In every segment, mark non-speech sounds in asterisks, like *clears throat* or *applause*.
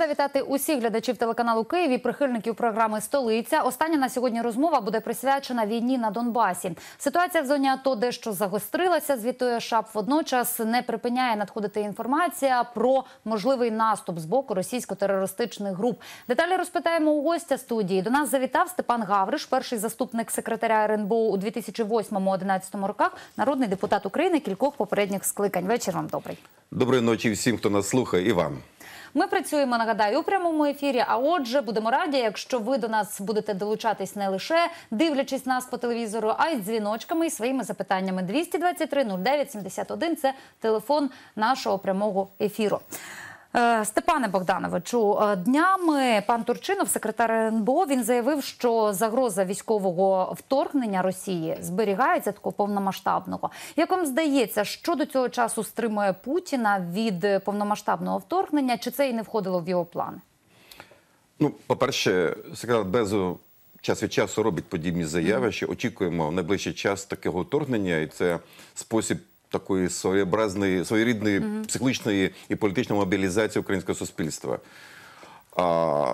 рада вітати усіх глядачів телеканалу Київ і прихильників програми Столиця. Остання на сьогодні розмова буде присвячена війні на Донбасі. Ситуація в зоні АТО дещо загострилася. Звітує ШАП водночас не припиняє надходити інформація про можливий наступ з боку російсько-терористичних груп. Деталі розпитаємо у гостя студії. До нас завітав Степан Гавриш, перший заступник секретаря РНБУ у 2008-2011 роках, народний депутат України кількох попередніх скликань. Вечір вам добрий. Доброї ночі всім, хто нас слухає, і вам. Ми працюємо нагадаю у прямому ефірі. А отже, будемо раді, якщо ви до нас будете долучатись не лише дивлячись нас по телевізору, а й дзвіночками і своїми запитаннями. 223 09 71 – Це телефон нашого прямого ефіру. Е, Степане Богдановичу, е, днями пан Турчинов, секретар РНБО, він заявив, що загроза військового вторгнення Росії зберігається такого повномасштабного. Як вам здається, що до цього часу стримує Путіна від повномасштабного вторгнення? Чи це і не входило в його плани? Ну, по перше, секретар Безу час від часу робить подібні заяви, що очікуємо в найближчий час такого вторгнення, і це спосіб такої своєобразної, своєрідної угу. психологічної і політичної мобілізації українського суспільства. А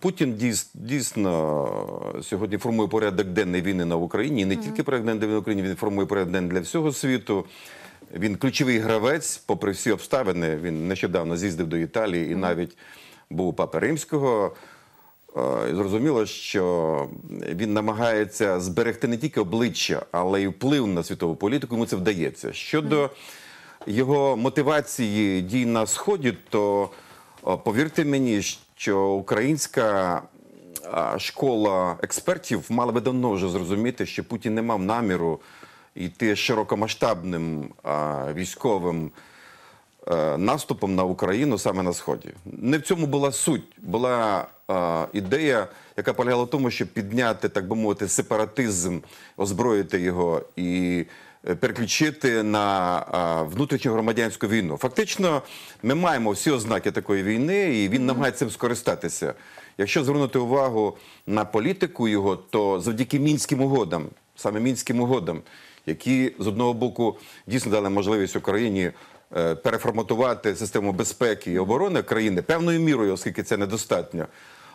Путін дійсно сьогодні формує порядок денний війни на Україні. І не тільки порядок денний війни на Україні, він формує порядок денний для всього світу. Він ключовий гравець, попри всі обставини. Він нещодавно з'їздив до Італії і навіть був у Папи Римського. Е, і зрозуміло, що він намагається зберегти не тільки обличчя, але й вплив на світову політику. Йому це вдається. Щодо його мотивації дій на сході, то е, повірте мені, що українська е, школа експертів мала би давно вже зрозуміти, що Путін не мав наміру йти широкомасштабним військовим. Е, наступом на Україну саме на сході. Не в цьому була суть, була е, ідея, яка полягала в тому, щоб підняти, так би мовити, сепаратизм, озброїти його і е, переключити на внутрішню громадянську війну. Фактично, ми маємо всі ознаки такої війни, і він намагається цим скористатися. Якщо звернути увагу на політику його, то завдяки мінським угодам, саме мінським угодам, які з одного боку дійсно дали можливість Україні Е, переформатувати систему безпеки і оборони країни певною мірою, оскільки це недостатньо.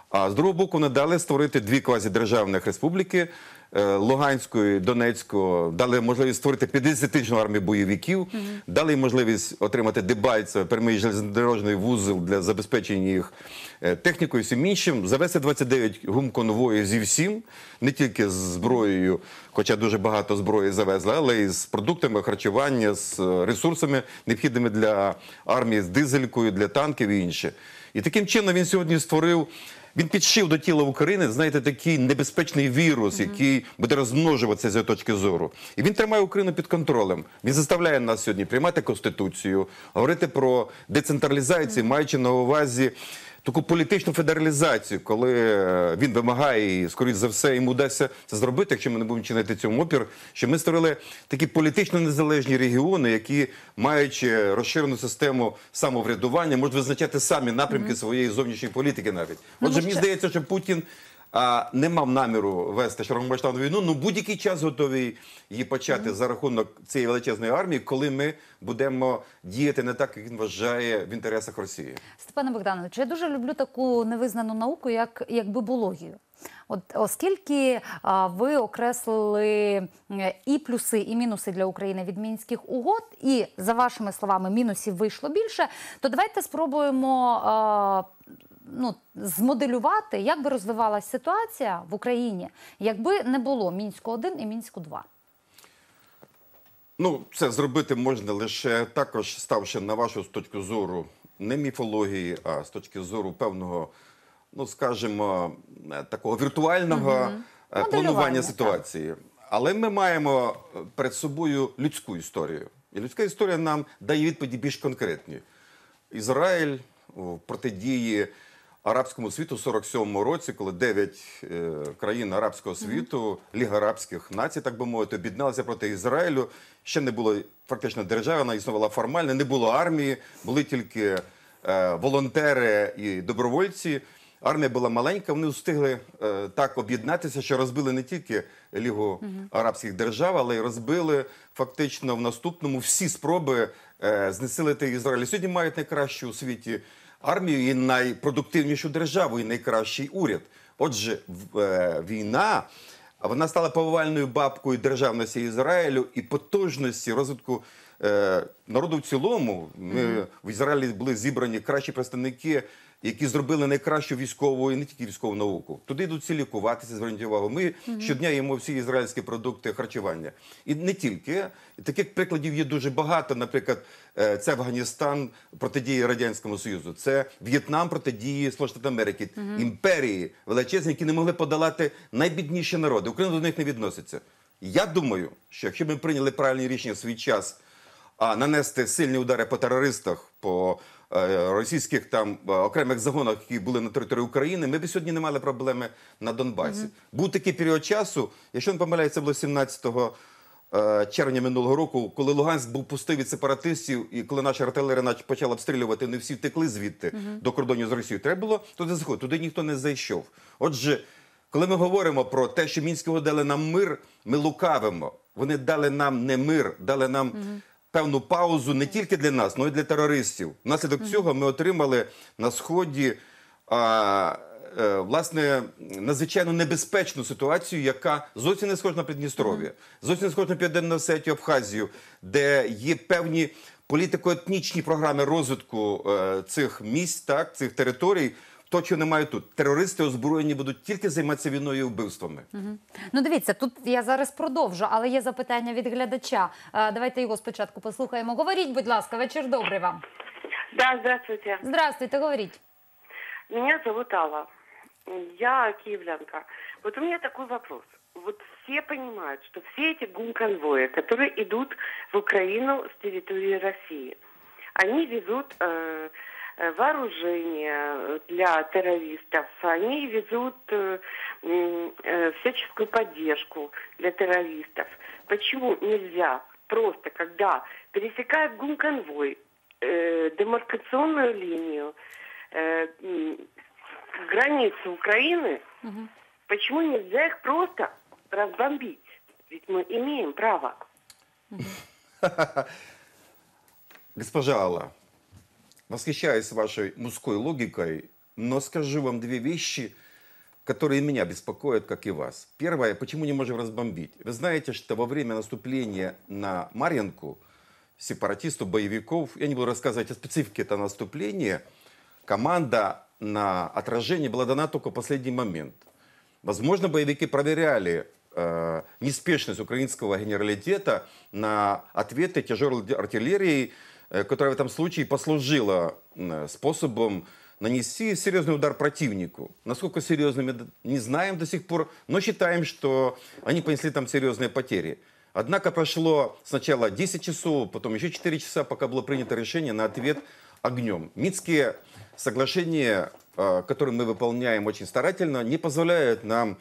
А з другого боку, надали створити дві квазідержавних республіки Е, Луганської, Донецького дали можливість створити 50-тичну армію бойовиків, mm -hmm. дали можливість отримати Дебальцеве, прямий железнодорожний вузол для забезпечення їх е, технікою, всім іншим, завести 29 гум конвоїв зі всім, не тільки з зброєю, хоча дуже багато зброї завезли, але і з продуктами харчування, з е, ресурсами, необхідними для армії, з дизелькою, для танків і інше. І таким чином він сьогодні створив. Він підшив до тіла України, знаєте, такий небезпечний вірус, який буде розмножуватися з точки зору. І він тримає Україну під контролем. Він заставляє нас сьогодні приймати конституцію, говорити про децентралізацію, маючи на увазі таку політичну федералізацію, коли е, він вимагає, і скоріш за все йому вдасться це зробити, якщо ми не будемо чинити цьому опір, що ми створили такі політично незалежні регіони, які, маючи е, розширену систему самоврядування, можуть визначати самі напрямки mm -hmm. своєї зовнішньої політики. Навіть ну, отже, ну, мені ще... здається, що Путін а не мав наміру вести широкомасштабну війну. Ну будь-який час готові її почати mm -hmm. за рахунок цієї величезної армії, коли ми будемо діяти не так, як він вважає в інтересах Росії. Степане Богдановичу, я дуже люблю таку невизнану науку, як, як бибологію. От оскільки а, ви окреслили і плюси, і мінуси для України від мінських угод, і за вашими словами, мінусів вийшло більше, то давайте спробуємо. А, ну, змоделювати, як би розвивалася ситуація в Україні, якби не було мінську 1 і мінську 2 Ну, це зробити можна лише також, ставши на вашу з точки зору не міфології, а з точки зору певного, ну скажімо, е, такого віртуального угу. планування ситуації. Так. Але ми маємо перед собою людську історію. І людська історія нам дає відповіді більш конкретні. Ізраїль в протидії арабському світу в 47-му році, коли 9 е, країн арабського світу, Ліга арабських націй, так би мовити, об'єдналися проти Ізраїлю. Ще не було фактично держави, вона існувала формально, не було армії, були тільки е, волонтери і добровольці. Армія була маленька, вони встигли е, так об'єднатися, що розбили не тільки Лігу Арабських держав, але й розбили фактично в наступному всі спроби е, знесилити Ізраїль. Сьогодні мають найкращу у світі армію і найпродуктивнішу державу, і найкращий уряд. Отже, е, війна вона стала повальною бабкою державності Ізраїлю і потужності розвитку е, народу в цілому. Ми в Ізраїлі були зібрані кращі представники які зробили найкращу військову і не тільки військову науку. Туди йдуть всі лікуватися, зверніть увагу. Ми угу. щодня їмо всі ізраїльські продукти харчування, і не тільки таких прикладів є дуже багато. Наприклад, е, це Афганістан протидії радянському союзу, це В'єтнам протидії Сполучених Америки, угу. імперії величезні, які не могли подолати найбідніші народи. Україна до них не відноситься. Я думаю, що якщо ми прийняли правильні рішення в свій час, а нанести сильні удари по терористах, по Е, російських там е, окремих загонах, які були на території України, ми б сьогодні не мали проблеми на Донбасі. Mm Був такий період часу, якщо не помиляється, було 17 е, червня минулого року, коли Луганськ був пустий від сепаратистів, і коли наша артилерія почала обстрілювати, не всі втекли звідти mm -hmm. до кордонів з Росією. Треба було туди заходити. Туди ніхто не зайшов. Отже, коли ми говоримо про те, що мінського дали нам мир, ми лукавимо. Вони дали нам не мир, дали нам. Mm -hmm певну паузу не тільки для нас, але ну, й для терористів. Внаслідок цього ми отримали на сході а, е, власне надзвичайно небезпечну ситуацію, яка зовсім не схожа на Придністров'я, зовсім не схожа на Південну Осетію, Абхазію, де є певні політико-етнічні програми розвитку е, цих місць, так цих територій то, чого немає тут. Терористи озброєні будуть тільки займатися війною і вбивствами. Ну, дивіться, тут я зараз продовжу, але є запитання від глядача. Е, давайте його спочатку послухаємо. Говоріть, будь ласка, вечір добрий вам. Да, здравствуйте. Здравствуйте, говоріть. Меня зовут Алла. Я киевлянка. Вот у меня такой вопрос. Вот все понимают, что все эти гум-конвои, которые идут в Украину с территории России, они везут э, Э, вооружение э, для террористов, они везут э, всяческую поддержку для террористов. Почему нельзя просто, когда пересекает гум-конвой, демаркационную линию, границы Украины, угу. почему нельзя их просто разбомбить? Ведь мы имеем право. *laughs* Госпожа Алла, восхищаюсь вашей мужской логикой, но скажу вам две вещи, которые меня беспокоят, как и вас. Первое, почему не можем разбомбить? Вы знаете, что во время наступления на Марьинку сепаратистов, боевиков, я не буду рассказывать о специфике этого наступления, команда на отражение была дана только в последний момент. Возможно, боевики проверяли э, неспешность украинского генералитета на ответы тяжелой артиллерии, Э, которая в этом случае послужила э, способом нанести серьезный удар противнику. Насколько серьезными, не знаем до сих пор, но считаем, что они понесли там серьезные потери. Однако прошло сначала 10 часов, потом еще 4 часа, пока было принято решение на ответ огнем. Минские соглашения, э, которые мы выполняем очень старательно, не позволяют нам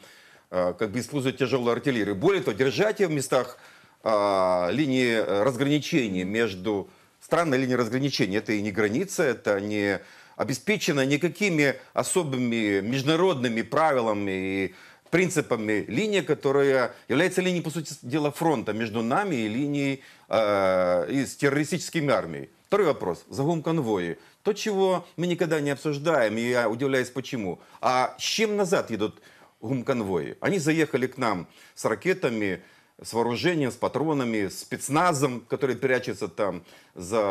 как бы использовать тяжелую артиллерию. Более того, держать ее в местах а, линии разграничения между странная линия разграничения. Это и не граница, это не обеспечена никакими особыми международными правилами и принципами линия, которая является линией, по сути дела, фронта между нами и линией э, и с террористическими армиями. Второй вопрос. Загум конвои. То, чего мы никогда не обсуждаем, и я удивляюсь почему. А с чем назад идут гум-конвои? Они заехали к нам с ракетами, с вооружением, с патронами, спецназом, который прячется там за,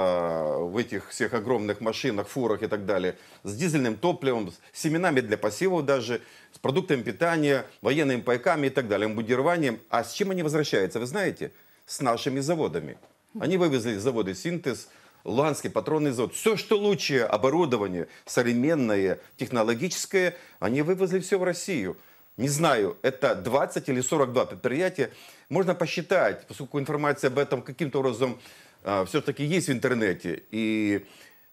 в этих всех огромных машинах, фурах и так далее, с дизельным топливом, с семенами для посевов даже, с продуктами питания, военными пайками и так далее, бомбардированием. А с чем они возвращаются, вы знаете? С нашими заводами. Они вывезли заводы «Синтез», Луганский патронный завод, все, что лучшее оборудование, современное, технологическое, они вывезли все в Россию не знаю, это 20 или 42 предприятия. Можно посчитать, поскольку информация об этом каким-то образом э, а, все-таки есть в интернете. И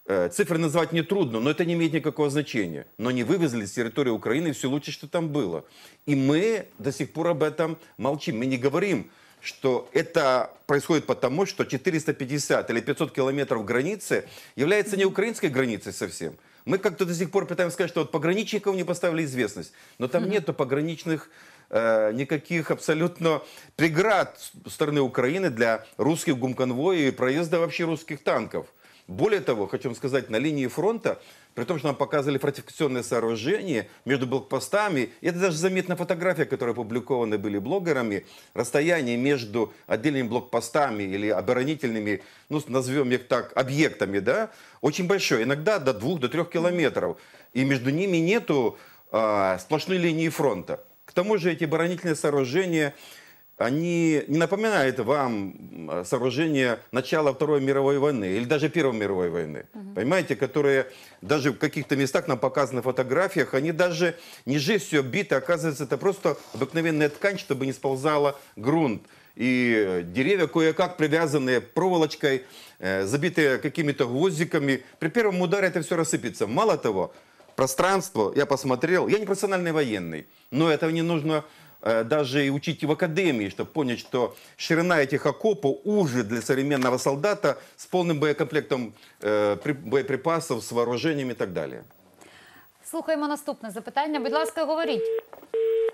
э, цифры назвать нетрудно, но это не имеет никакого значения. Но не вывезли с территории Украины все лучше, что там было. И мы до сих пор об этом молчим. Мы не говорим, что это происходит потому, что 450 или 500 километров границы является не украинской границей совсем – Мы как-то до сих пор пытаемся сказать, что вот пограничников не поставили известность. Но там mm-hmm. нету пограничных э, никаких абсолютно преград стороны Украины для русских гумконвоев и проезда вообще русских танков. Более того, хочу вам сказать, на линии фронта При том, что нам показывали фортификационное сооружения между блокпостами. это даже заметна фотография, которые опубликованы были блогерами. Расстояние между отдельными блокпостами или оборонительными, ну, назовем их так, объектами, да, очень большое. Иногда до двух, до трех километров. И между ними нету э, сплошной линии фронта. К тому же эти оборонительные сооружения они не напоминают вам сооружения начала Второй мировой войны или даже Первой мировой войны, угу. понимаете, которые даже в каких-то местах нам показаны фотографиях, они даже не жестью оббиты, оказывается, это просто обыкновенная ткань, чтобы не сползала грунт. И э, деревья кое-как привязанные проволочкой, э, забитые какими-то гвоздиками. При первом ударе это все рассыпется. Мало того, пространство, я посмотрел, я не профессиональный военный, но это не нужно Э, даже и учить и в академии, чтобы понять, что ширина этих окопов уже для современного солдата с полным боекомплектом э, боеприпасов, с вооруженням и так далее. Слухаємо наступне запитання. Будь ласка, говоріть.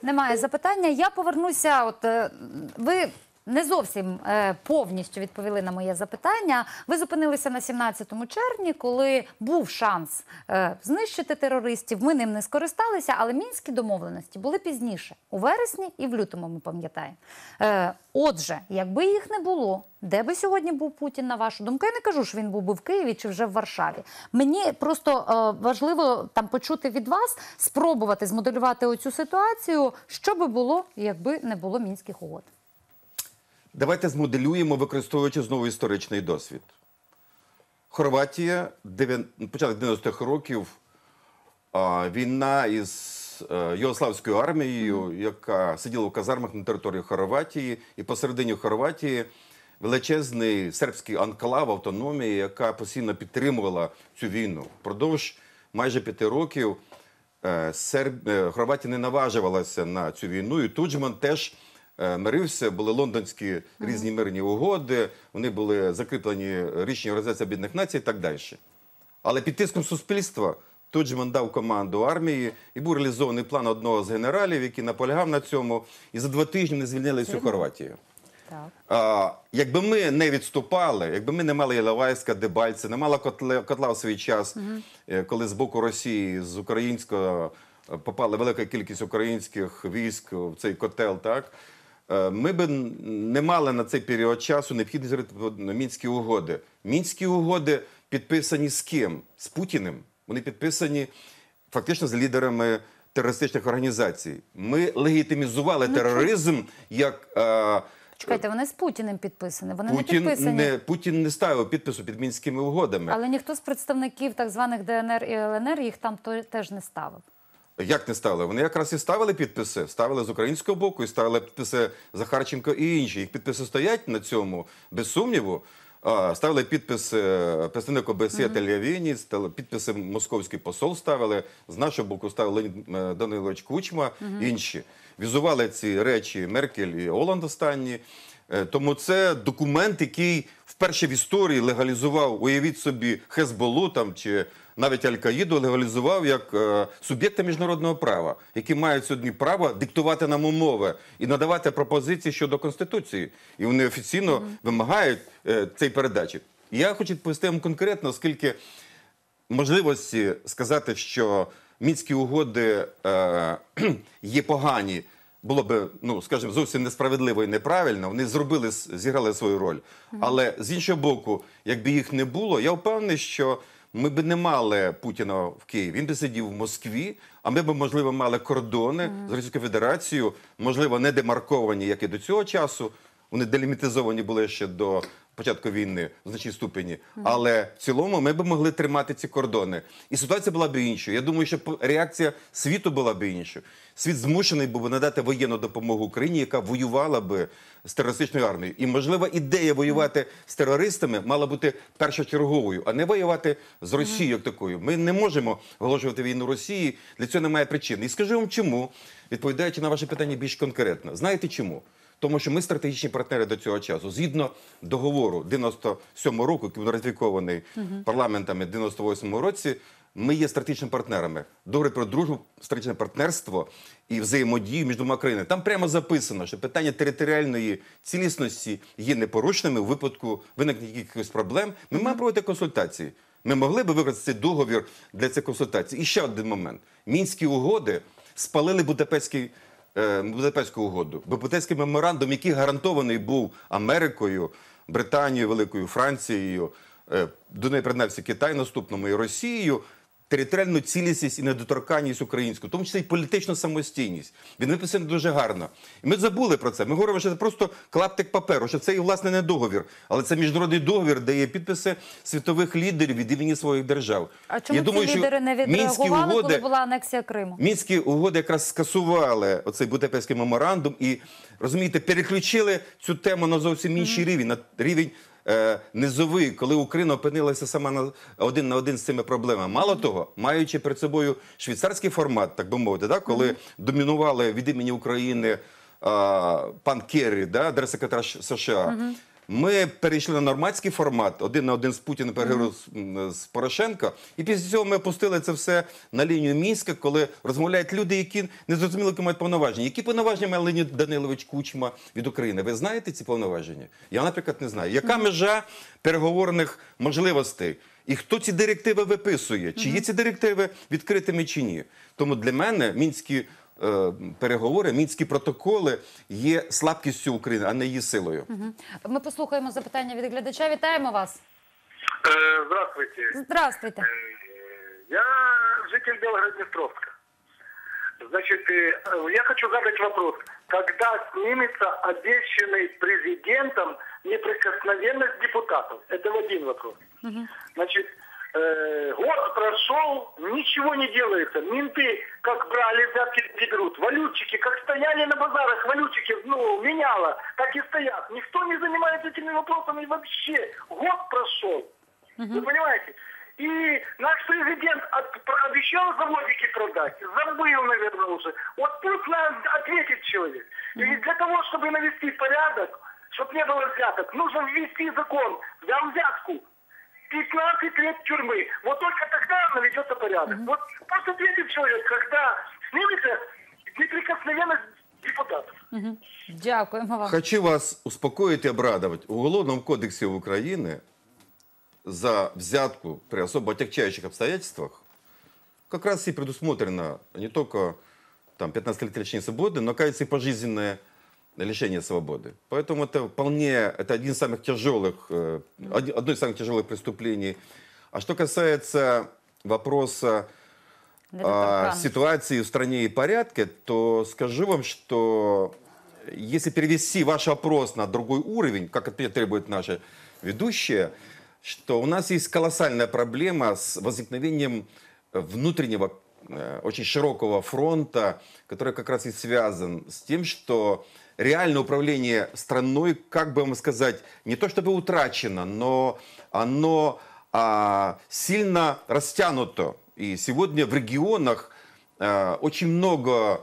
Немає запитання. Я повернуся. От е, ви не зовсім е, повністю відповіли на моє запитання. Ви зупинилися на 17 червні, коли був шанс е, знищити терористів. Ми ним не скористалися, але мінські домовленості були пізніше у вересні і в лютому. Ми пам'ятаємо. Е, отже, якби їх не було, де би сьогодні був Путін на вашу думку? Я не кажу, що він був би в Києві чи вже в Варшаві. Мені просто е, важливо там почути від вас, спробувати змоделювати оцю ситуацію, що би було, якби не було мінських угод. Давайте змоделюємо, використовуючи знову історичний досвід. Хорватія, початок 90-х років, війна із е, Йогославською армією, яка сиділа у казармах на території Хорватії, і посередині Хорватії величезний сербський анклав автономії, яка постійно підтримувала цю війну. Впродовж майже п'яти років е, е, Хорватія не наважувалася на цю війну, і Туджман теж. Е, мирився. Були лондонські різні мирні угоди. Вони були закріплені річні організації бідних націй і так далі. Але під тиском суспільства тут Тоджман дав команду армії і був реалізований план одного з генералів, який наполягав на цьому, і за два тижні не звільнили всю Хорватію. Так. А, Якби ми не відступали, якби ми не мали Іловайська, Дебальця, не мала котла, котла в свій час, угу. коли з боку Росії, з українського е, попала велика кількість українських військ в цей котел, так Е, ми би не мали на цей період часу необхідність говорити про ну, мінські угоди. Мінські угоди підписані з ким? З Путіним. Вони підписані фактично з лідерами терористичних організацій. Ми легітимізували ну, тероризм як. Е, Чекайте, вони з Путіним підписані. Вони Путін не підписані. Не, Путін не ставив підпису під мінськими угодами. Але ніхто з представників так званих ДНР і ЛНР їх там теж не ставив. Як не ставили? Вони якраз і ставили підписи, ставили з українського боку і ставили підписи Захарченко і інші. Їх підписи стоять на цьому, без сумніву. Ставили підпис е, представник ОБСЄ mm -hmm. Тельявініць, підписи московський посол ставили. З нашого боку Ставили е, Данилович Кучма mm -hmm. інші. Візували ці речі Меркель і Оланд останні. Е, тому це документ, який вперше в історії легалізував, уявіть собі, Хезболу там чи навіть Аль-Каїду легалізував як е, суб'єкта міжнародного права, які мають сьогодні право диктувати нам умови і надавати пропозиції щодо конституції, і вони офіційно mm -hmm. вимагають е, цієї передачі. я хочу відповісти вам конкретно, оскільки можливості сказати, що мінські угоди е, *clears throat* є погані. Було б, ну скажімо, зовсім несправедливо і неправильно. Вони зробили зіграли свою роль. Але з іншого боку, якби їх не було, я впевнений, що ми б не мали Путіна в Києві. Він би сидів в Москві, а ми б, можливо, мали кордони з Російською Федерацією, можливо, не демарковані, як і до цього часу. Вони делімітизовані були ще до початку війни в значній ступені, але в цілому ми б могли тримати ці кордони. І ситуація була б іншою. Я думаю, що реакція світу була б іншою. Світ змушений був надати воєнну допомогу Україні, яка воювала би з терористичною армією. І можливо, ідея воювати з терористами мала бути першочерговою, а не воювати з Росією як такою. Ми не можемо оголошувати війну Росії. Для цього немає причин. І скажу вам, чому відповідаючи на ваше питання більш конкретно, знаєте чому? Тому що ми стратегічні партнери до цього часу. Згідно договору 97-го року, який був ратифікований uh парламентами 98-му році, ми є стратегічними партнерами. Договір про дружбу, стратегічне партнерство і взаємодію між двома країнами. Там прямо записано, що питання територіальної цілісності є непорушними у випадку виникнення якихось проблем. Ми uh маємо проводити консультації. Ми могли би використати договір для цих консультацій. І ще один момент: мінські угоди спалили будапецький. Е, Будапештську угоду, Будапештський меморандум, який гарантований був Америкою, Британією, Великою Францією, е, до неї приєднався Китай, наступному і Росією територіальну цілісність і недоторканність українську, в тому числі і політична самостійність. Він виписаний дуже гарно. І ми забули про це. Ми говоримо, що це просто клаптик паперу, що це і власне не договір, але це міжнародний договір, де є підписи світових лідерів від імені своїх держав. А чому Я ці думаю, лідери не відреагували, угоди, коли була анексія Криму? Мінські угоди якраз скасували оцей Будапештський меморандум і розумієте, переключили цю тему на зовсім інший mm -hmm. рівень на рівень. Е, низовий, коли Україна опинилася сама на один на один з цими проблемами. Мало того, маючи перед собою швейцарський формат, так би мовити, да, коли домінували від імені України пан Керрі, да, держсекретар США. Ми перейшли на нормандський формат, один на один з Путіним переговорив mm. з Порошенко. І після цього ми опустили це все на лінію Мінська, коли розмовляють люди, які не зрозуміли, які мають повноваження. Які повноваження має Леонід Данилович Кучма від України? Ви знаєте ці повноваження? Я, наприклад, не знаю. Яка межа переговорних можливостей? І хто ці директиви виписує? Чи є ці директиви відкритими чи ні? Тому для мене мінські Е, переговори, мінські протоколи є слабкістю України, а не її силою. Ми послухаємо запитання від глядача. Вітаємо вас. Е, здравствуйте. Здравствуйте. Е, я житель Белгород-Днестровска. Значит, я хочу задать вопрос. Когда снимется обещанный президентом неприкосновенность депутатов? Это один вопрос. Значит, э, год прошел, ничего не делается. Менты как брали взятки, не берут. Валютчики как стояли на базарах, валютчики, ну, меняло, так и стоят. Никто не занимается этими вопросами вообще. Год прошел. Угу. Вы понимаете? И наш президент от, про, обещал заводики продать, забыл, наверное, уже. Вот тут надо ответить человек. И для того, чтобы навести порядок, чтобы не было взяток, нужно ввести закон. Взял взятку, 15 лет тюрьмы. Вот только тогда наведется порядок. Вот просто 200 человек, когда снимется неприкосновенность депутатов. Дякуємо вам. Хочу вас успокоїти, обрадувати. У Уголовному кодексі України за взятку при особо отягчающих обстоятельствах как раз и предусмотрено не только там 15-летие лишения свободы, но, кажется, и пожизненное лишение свободы. Поэтому это вполне, это один из самых тяжелых, э, одно из самых тяжелых преступлений. А что касается вопроса а, ситуации в стране и порядке, то скажу вам, что если перевести ваш опрос на другой уровень, как это требует наша ведущая, что у нас есть колоссальная проблема с возникновением внутреннего э, очень широкого фронта, который как раз и связан с тем, что реальное управление страной, как бы вам сказать, не то чтобы утрачено, но оно а, сильно растянуто. И сегодня в регионах а, очень много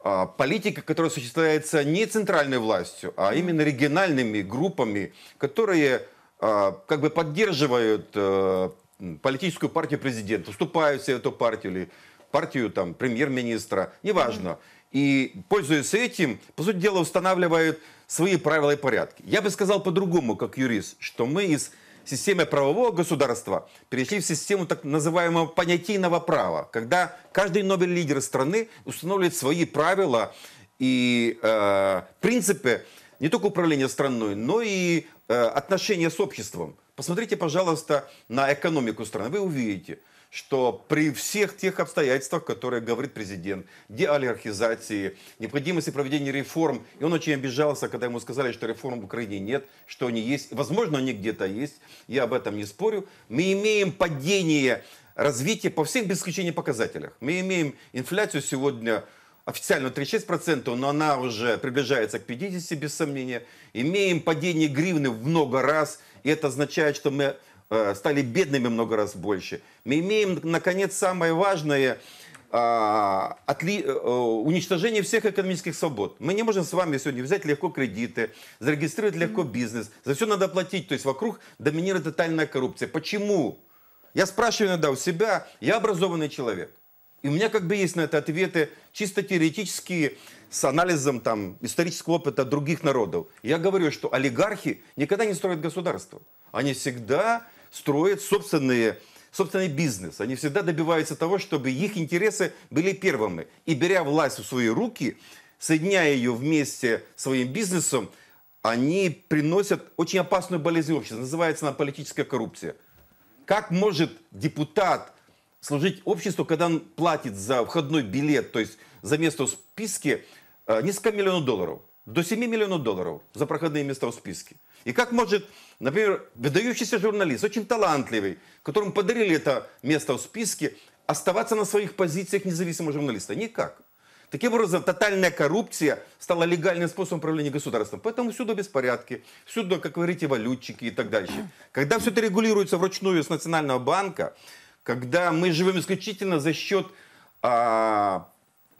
а, политики, которая осуществляется не центральной властью, а именно региональными группами, которые а, как бы поддерживают а, политическую партию президента, вступают в эту партию или партию там премьер-министра, неважно. Mm-hmm и, пользуясь этим, по сути дела, устанавливают свои правила и порядки. Я бы сказал по-другому, как юрист, что мы из системы правового государства перешли в систему так называемого понятийного права, когда каждый новый лидер страны устанавливает свои правила и э, принципы не только управления страной, но и э, отношения с обществом. Посмотрите, пожалуйста, на экономику страны, вы увидите – что при всех тех обстоятельствах, которые говорит президент, деолигархизации, необходимости проведения реформ, и он очень обижался, когда ему сказали, что реформ в Украине нет, что они есть, возможно, они где-то есть, я об этом не спорю, мы имеем падение развития по всем без исключения показателях. Мы имеем инфляцию сегодня официально 36%, но она уже приближается к 50% без сомнения. Имеем падение гривны в много раз, и это означает, что мы Э, стали бедными много раз больше. Мы имеем, наконец, самое важное а, отли, э, э, уничтожение всех экономических свобод. Мы не можем с вами сегодня взять легко кредиты, зарегистрировать легко бизнес. За все надо платить. То есть вокруг доминирует тотальная коррупция. Почему? Я спрашиваю иногда у себя, я образованный человек. И у меня как бы есть на это ответы чисто теоретические, с анализом там, исторического опыта других народов. Я говорю, что олигархи никогда не строят государство. Они всегда строят собственные собственный бизнес. Они всегда добиваются того, чтобы их интересы были первыми. И беря власть в свои руки, соединяя ее вместе с своим бизнесом, они приносят очень опасную болезнь общества. Называется она политическая коррупция. Как может депутат служить обществу, когда он платит за входной билет, то есть за место в списке, э, несколько миллионов долларов? До 7 миллионов долларов за проходные места в списке. И как может, например, выдающийся журналист, очень талантливый, которому подарили это место в списке, оставаться на своих позициях независимого журналиста? Никак. Таким образом, тотальная коррупция стала легальным способом управления государством. Поэтому всюду беспорядки, всюду, как вы говорите, валютчики и так дальше. Когда все это регулируется вручную с Национального банка, когда мы живем исключительно за счет а,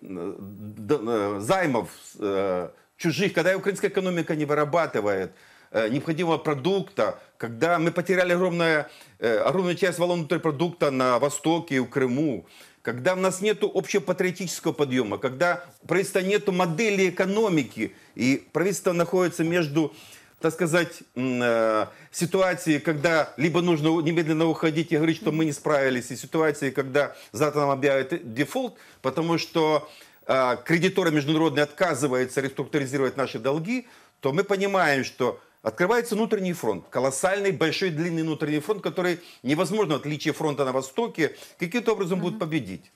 э, займов а, чужих, когда украинская экономика не вырабатывает Э, необходимого продукта, когда мы потеряли огромное, э, огромную часть валового продукта на Востоке и в Крыму, когда у нас нет общепатриотического подъема, когда у правительства нет модели экономики, и правительство находится между так сказать, э, ситуации, когда либо нужно немедленно уходить и говорить, что мы не справились, и ситуации, когда завтра нам объявят дефолт, потому что кредиторы международные отказываются реструктуризировать наши долги, то мы понимаем, что открывается внутренний фронт, колоссальный, большой, длинный внутренний фронт, который невозможно в отличие фронта на Востоке, каким-то образом mm будет победить.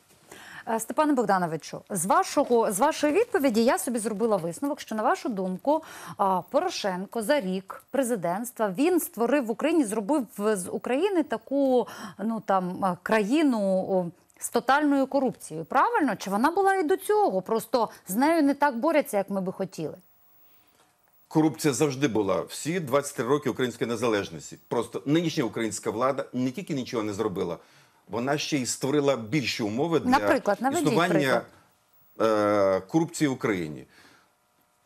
Е, Степане Богдановичу, з вашого з вашої відповіді я собі зробила висновок, що на вашу думку е, Порошенко за рік президентства він створив в Україні, зробив з України таку ну там е, країну з тотальною корупцією. Правильно чи вона була і до цього? Просто з нею не так борються, як ми би хотіли. Корупція завжди була всі 23 роки української незалежності. Просто нинішня українська влада не тільки нічого не зробила, вона ще й створила більші умови для Наприклад, існування е, корупції в Україні.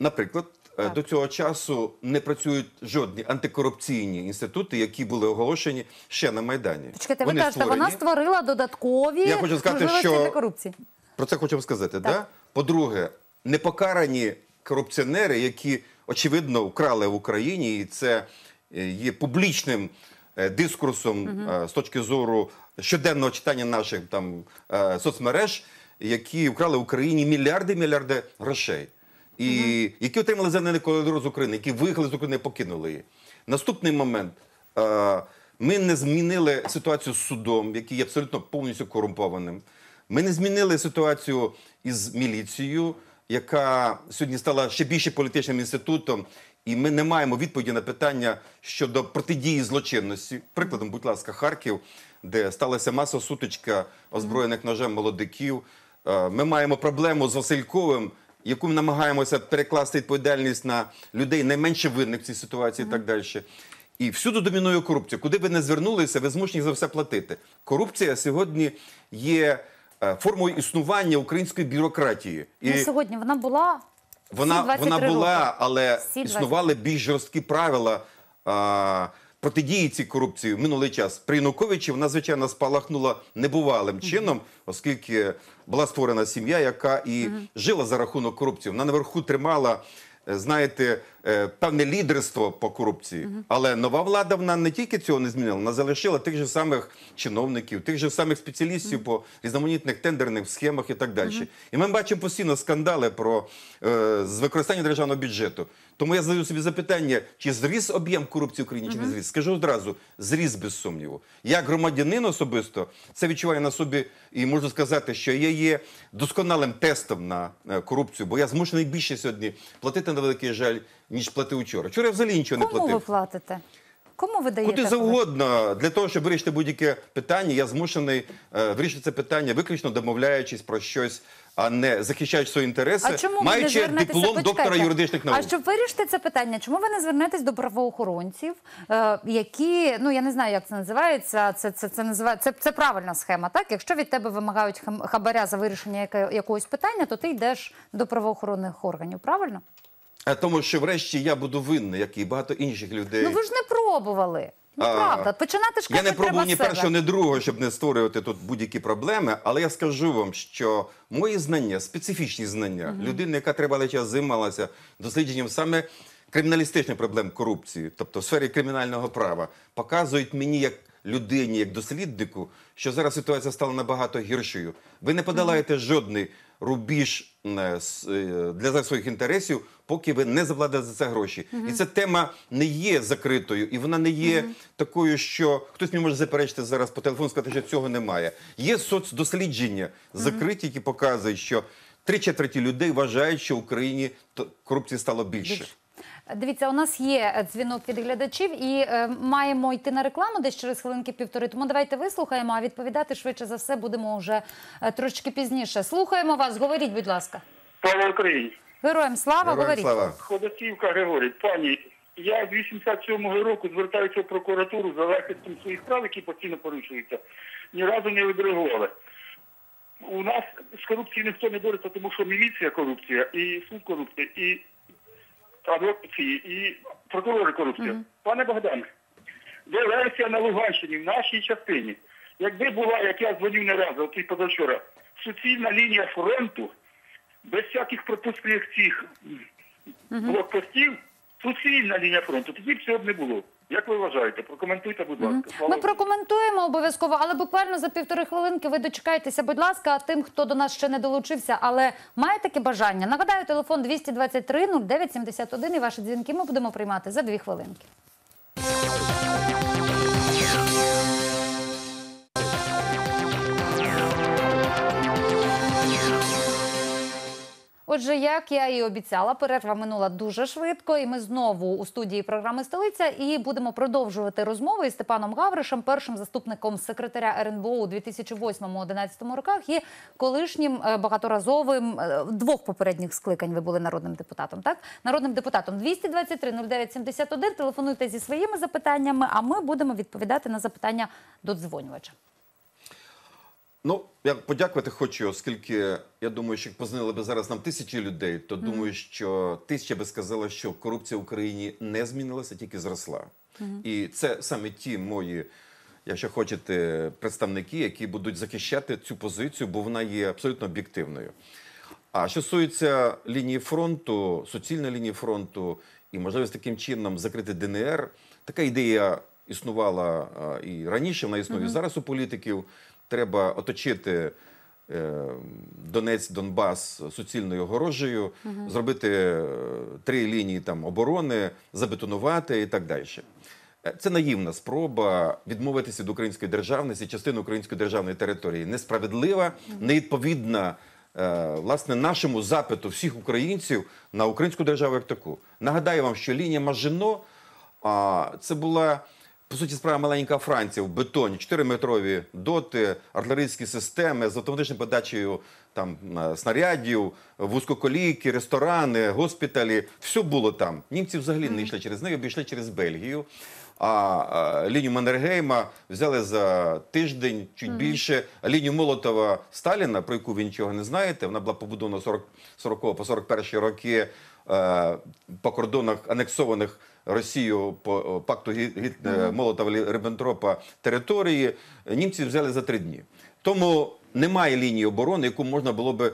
Наприклад, е, так. до цього часу не працюють жодні антикорупційні інститути, які були оголошені ще на майдані. Чекайте, ви кажете, вона створила додаткові Я хочу сказати, що корупції. Про це хочу сказати. Так. Да? По-друге, непокарані корупціонери, які очевидно вкрали в Україні, і це е, є публічним е, дискурсом угу. з точки зору щоденного читання наших там соцмереж, які вкрали в Україні мільярди мільярди грошей, і угу. які отримали за коридор з України, які виїхали з України, покинули її. Наступний момент. Ми не змінили ситуацію з судом, який є абсолютно повністю корумпованим. Ми не змінили ситуацію із міліцією яка сьогодні стала ще більше політичним інститутом, і ми не маємо відповіді на питання щодо протидії злочинності. Прикладом, будь ласка, Харків, де сталася маса сутичка озброєних ножем молодиків. Е, ми маємо проблему з Васильковим. Яку ми намагаємося перекласти відповідальність на людей найменше винних в цій ситуації, mm. і так далі, і всюди домінує корупція. Куди ви не звернулися, ви змушені за все платити. Корупція сьогодні є Е, формою існування української бюрократії. Ну, і ну, сьогодні вона була вона вона була, але існували більш жорсткі правила а, протидії цій корупції в минулий час. При Януковичі вона звичайно спалахнула небувалим чином, оскільки була створена сім'я, яка і жила за рахунок корупції. Вона наверху тримала, е, знаєте. Е, певне лідерство по корупції. Але нова влада вона не тільки цього не змінила, вона залишила тих же самих чиновників, тих же самих спеціалістів по різноманітних тендерних схемах і так далі. І ми бачимо постійно скандали про е, з використання державного бюджету. Тому я задаю собі запитання: чи зріс об'єм корупції в Україні, чи не зріс? Скажу одразу: зріс без сумніву. Я громадянин особисто це відчуваю на собі, і можу сказати, що я є досконалим тестом на е, корупцію, бо я змушений більше сьогодні платити на великий жаль ніж платив вчора. Вчора я взагалі нічого Кому не платив. ви платите? Кому ви даєте? Куди завгодно для того, щоб вирішити будь-яке питання, я змушений е, вирішити це питання, виключно домовляючись про щось, а не захищаючи свої інтереси, А чому ви не маючи звернетеся? диплом доктора юридичних наук. А щоб вирішити це питання, чому ви не звернетесь до правоохоронців, е, які ну я не знаю, як це називається. Це це це називає це, це правильна схема. Так, якщо від тебе вимагають хам- хабаря за вирішення яке- якогось питання, то ти йдеш до правоохоронних органів. Правильно? А Тому що, врешті, я буду винний, як і багато інших людей. Ну ви ж не пробували. Ну, а, правда, починати ж Я не пробував ні першого, ні другого, щоб не створювати тут будь-які проблеми. Але я скажу вам, що мої знання, специфічні знання, угу. людини, яка тривалий час займалася дослідженням саме криміналістичних проблем корупції, тобто в сфері кримінального права, показують мені як. Людині як досліднику, що зараз ситуація стала набагато гіршою. Ви не подолаєте жодний рубіж е, е, для своїх інтересів, поки ви не заплатите за це гроші. Угу. І ця тема не є закритою, і вона не є угу. такою, що хтось мені може заперечити зараз по телефону, сказати, що цього немає. Є соцдослідження закриті, які показують, що. Три четверті людей вважають, що в Україні корупції стало більше. більше. Дивіться, у нас є е, дзвінок від глядачів, і е, маємо йти на рекламу десь через хвилинки півтори. Тому давайте вислухаємо, а відповідати швидше за все будемо вже е, трошки пізніше. Слухаємо вас, говоріть, будь ласка. Слава Україні! Героям слава, Героям говоріть. слава. говорить, пані, я з 87-го року звертаюся в прокуратуру за захистом своїх прав, які постійно порушуються. Ні разу не відреагували. У нас з корупцією ніхто не бореться, тому що міліція корупція і суд корупція, і або і прокурори корупція. Пане Богдане, де версія на Луганщині в нашій частині? Якби була, як я дзвонив не раз, от і позавчора, суцільна лінія фронту, без всяких пропускних цих блокпостів, суцільна лінія фронту, тоді б цього б не було. Як ви вважаєте, прокоментуйте, будь ласка. Ми прокоментуємо обов'язково, але буквально за півтори хвилинки ви дочекаєтеся, будь ласка, тим, хто до нас ще не долучився, але має таке бажання. Нагадаю, телефон 223 09 71 і ваші дзвінки ми будемо приймати за дві хвилинки. Отже, як я і обіцяла, перерва минула дуже швидко, і ми знову у студії програми Столиця і будемо продовжувати розмови із Степаном Гавришем, першим заступником секретаря РНБО у 2008-2011 роках, і колишнім е, багаторазовим е, двох попередніх скликань. Ви були народним депутатом. Так, народним депутатом 223-09-71. Телефонуйте зі своїми запитаннями. А ми будемо відповідати на запитання додзвонювача. Ну, я подякувати хочу, оскільки я думаю, що познали би зараз нам тисячі людей, то mm. думаю, що тисяча би сказала, що корупція в Україні не змінилася, тільки зросла. Mm. І це саме ті мої, якщо хочете, представники, які будуть захищати цю позицію, бо вона є абсолютно об'єктивною. А що стосується лінії фронту, суцільної лінії фронту і можливість таким чином закрити ДНР, така ідея існувала і раніше, вона існує mm -hmm. зараз у політиків треба оточити. Е, Донець, Донбас суцільною огорожею, угу. зробити е, три лінії там оборони, забетонувати і так далі. Е, це наївна спроба відмовитися від української державності, частини української державної території несправедлива, невідповідна власне нашому запиту всіх українців на українську державу як таку. Нагадаю вам, що лінія Мажино це була по суті справа маленька Франція в бетоні, 4-метрові доти, артилерійські системи з автоматичною подачею там е, снарядів, вузкоколійки, ресторани, госпіталі. Все було там. Німці взагалі не йшли через них, обійшли через Бельгію. А е, лінію Маннергейма взяли за тиждень чуть mm -hmm. більше. А лінію Молотова Сталіна, про яку ви нічого не знаєте, вона була побудована 40 40 по 41 роки е, по кордонах анексованих Росію по пакту е, Молотова Риббентропа території, е, німці взяли за три дні. Тому немає лінії оборони, яку можна було би.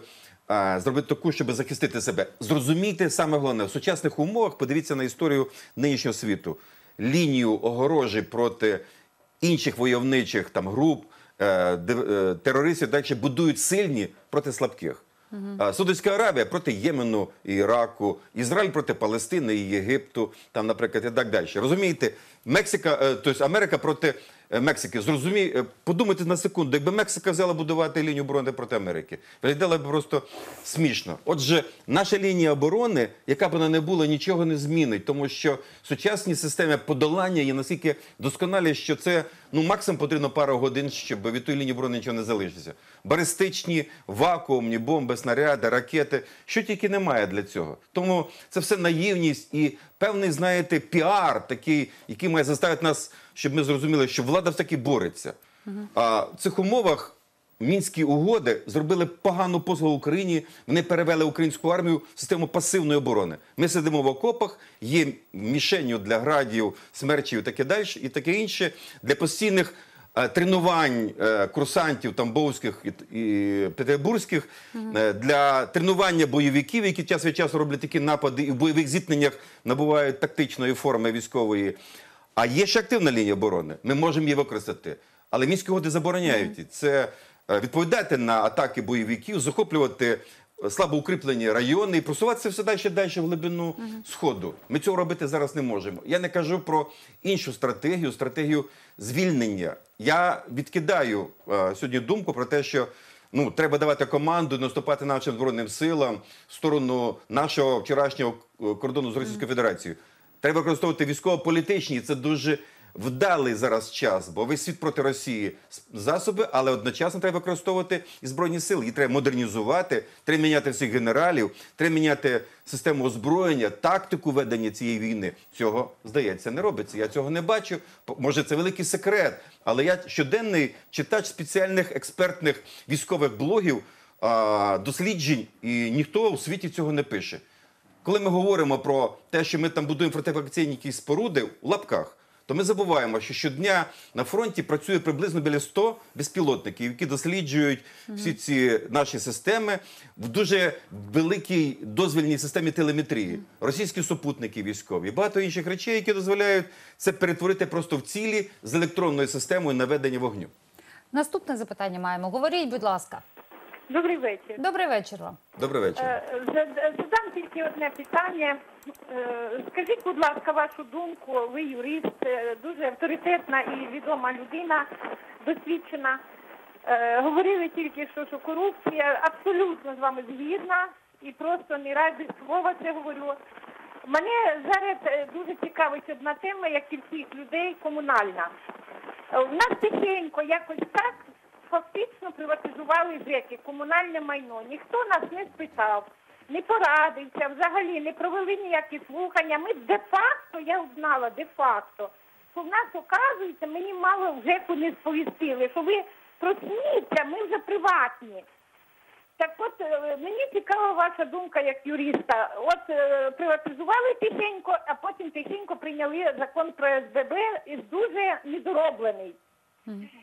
Зробити таку, щоб захистити себе, зрозумійте саме головне в сучасних умовах. Подивіться на історію нинішнього світу: лінію огорожі проти інших войовничих там груп, е, терористів далі будують сильні проти слабких. Угу. Аравія проти Ємену, Іраку, Ізраїль проти Палестини і Єгипту, там, наприклад, і так далі. Розумієте, Мексика, е, тобто Америка проти Е, Мексики. Зрозумій, е, подумайте на секунду, якби Мексика взяла будувати лінію оборони проти Америки, виглядало б просто смішно. Отже, наша лінія оборони, яка б вона не була, нічого не змінить, тому що сучасні системи подолання є настільки досконалі, що це ну максимум потрібно пару годин, щоб від тої лінії оборони нічого не залишилося. Баристичні, вакуумні бомби, снаряди, ракети, що тільки немає для цього. Тому це все наївність і певний, знаєте, піар, такий, який має заставити нас щоб ми зрозуміли, що влада все-таки бореться. А в цих умовах мінські угоди зробили погану послугу Україні. Вони перевели українську армію в систему пасивної оборони. Ми сидимо в окопах, є мішенью для градів, смерчів, таке далі, і таке інше для постійних. Е, тренувань е, курсантів тамбовських і петербурзьких е, для тренування бойовиків, які час від часу роблять такі напади, і в бойових зіткненнях набувають тактичної форми військової. А є ще активна лінія оборони. Ми можемо її використати. Але міські угоди забороняють. Це е, відповідати на атаки бойовиків, захоплювати е, слабо укріплені райони і просуватися все далі далі в глибину Сходу. Ми цього робити зараз не можемо. Я не кажу про іншу стратегію, стратегію звільнення. Я відкидаю е, сьогодні думку про те, що. Ну, треба давати команду, наступати нашим збройним силам в сторону нашого вчорашнього кордону з Російською Федерацією. Треба використовувати військово-політичні. Це дуже вдалий зараз час, бо весь світ проти Росії засоби, але одночасно треба використовувати і збройні сили. Її треба модернізувати, треба міняти всіх генералів, треба міняти систему озброєння, тактику ведення цієї війни. Цього здається не робиться. Я цього не бачу. Може, це великий секрет, але я щоденний читач спеціальних експертних військових блогів. Досліджень і ніхто у світі цього не пише коли ми говоримо про те, що ми там будуємо фортифікаційні якісь споруди у лапках, то ми забуваємо, що щодня на фронті працює приблизно біля 100 безпілотників, які досліджують всі ці наші системи в дуже великій дозвільній системі телеметрії, російські супутники, військові, багато інших речей, які дозволяють це перетворити просто в цілі з електронною системою наведення вогню. Наступне запитання маємо. Говоріть, будь ласка. Добрий вечір. Добрий вечір вам. Добрий вечір. Е, задам тільки одне питання. Е, скажіть, будь ласка, вашу думку. Ви юрист, е, дуже авторитетна і відома людина, досвідчена. Говорили тільки, що, що корупція абсолютно з вами згідна і просто не раді слова це говорю. Мене зараз дуже цікавить одна тема, як і всіх людей, комунальна. У нас тихенько якось так фактично приватизували деяке комунальне майно. Ніхто нас не спитав, не порадився, взагалі не провели ніякі слухання. Ми де-факто, я знала, де-факто, що в нас, оказується, мені мало в ЖЕКу не сповістили, що ви просніться, ми вже приватні. Так от е, мені цікава ваша думка як юриста. От е, приватизували тихенько, а потім тихенько прийняли закон про СББ і дуже недороблений.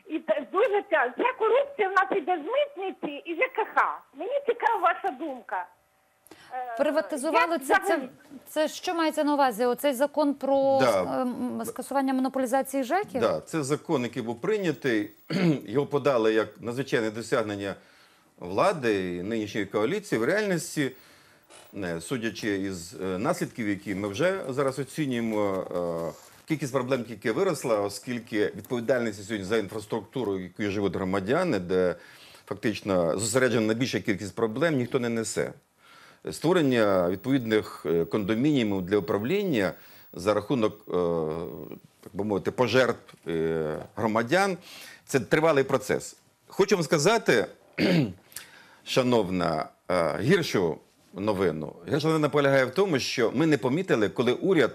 І дуже ця ця корупція в нас іде з митниці і ЖКХ. Е Мені цікава ваша думка. Е, Приватизували це, це це що мається на увазі? Оцей закон про да. скасування монополізації ЖЕКів? Да, це закон, який був прийнятий. *clears throat* Його подали як надзвичайне досягнення влади і нинішньої коаліції в реальності. Не, судячи із е, наслідків, які ми вже зараз оцінюємо, Кількість проблем тільки виросла, оскільки відповідальність сьогодні за інфраструктуру, якою живуть громадяни, де фактично зосереджена найбільша кількість проблем, ніхто не несе. Створення відповідних е, кондомініумів для управління за рахунок, е, так би мовити, пожертв е, громадян це тривалий процес. Хочу вам сказати, *clears throat* шановна, гіршу новину. Гірша новина полягає в тому, що ми не помітили, коли уряд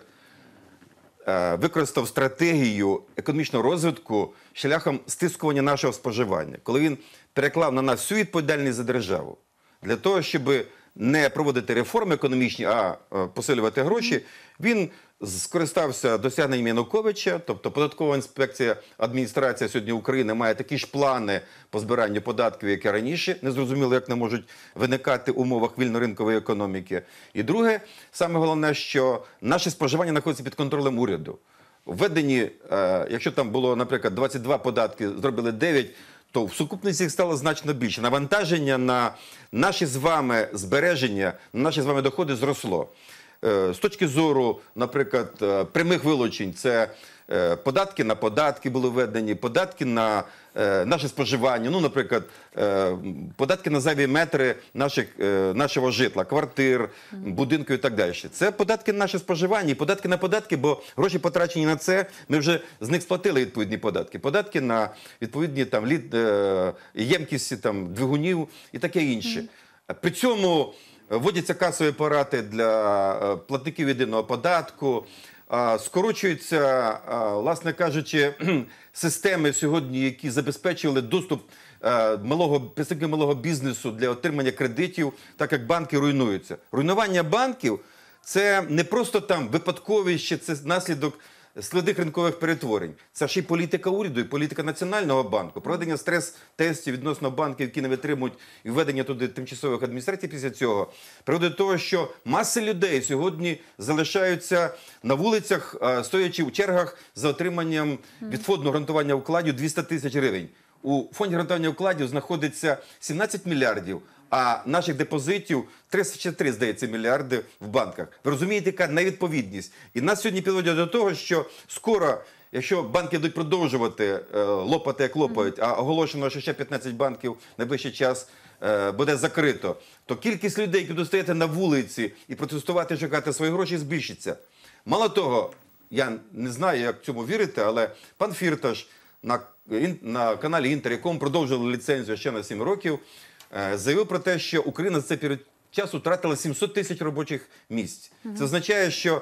Е, використав стратегію економічного розвитку шляхом стискування нашого споживання, коли він переклав на нас всю відповідальність за державу для того, щоб не проводити реформи економічні, а е, посилювати гроші, він скористався досягненням Януковича, тобто податкова інспекція адміністрація сьогодні України має такі ж плани по збиранню податків, як і раніше. Не зрозуміло, як не можуть виникати в умовах вільноринкової економіки. І друге, саме головне, що наше споживання знаходиться під контролем уряду. Введені, е, якщо там було, наприклад, 22 податки, зробили 9, то в сукупності їх стало значно більше. Навантаження на наші з вами збереження, на наші з вами доходи зросло. Е, з точки зору, наприклад, е, прямих вилучень, це е, податки на податки були введені, податки на наше споживання. Ну, наприклад, податки на зайві метри наших, нашого житла, квартир, будинку і так далі. Це податки на наше споживання, і податки на податки, бо гроші потрачені на це. Ми вже з них сплатили відповідні податки. Податки на відповідні там лід ємкісті там двигунів і таке інше. При цьому вводяться касові апарати для е, платників єдиного податку. Скорочуються, власне кажучи, *clears throat* системи сьогодні, які забезпечували доступ е, малого писаки малого бізнесу для отримання кредитів, так як банки руйнуються. Руйнування банків це не просто там випадковіще, це наслідок складних ринкових перетворень. Це ще й політика уряду, і політика національного банку, проведення стрес-тестів відносно банків, які не витримують і введення туди тимчасових адміністрацій. Після цього приводить до того, що маси людей сьогодні залишаються на вулицях, е, стоячи у чергах за отриманням відходного гарантування вкладів 200 тисяч гривень. У фонді гарантування вкладів знаходиться 17 мільярдів а наших депозитів 303, здається, мільярди в банках. Ви розумієте, яка невідповідність? І нас сьогодні підводять до того, що скоро. Якщо банки будуть продовжувати е, лопати, як лопають, а оголошено, що ще 15 банків найближчий час е, буде закрито, то кількість людей, які будуть стояти на вулиці і протестувати, шукати свої гроші, збільшиться. Мало того, я не знаю, як цьому вірити, але пан Фірташ на на каналі Інтер, якому продовжили ліцензію ще на 7 років. Е, заявив про те, що Україна за цей період часу втратила 700 тисяч робочих місць. Це означає, що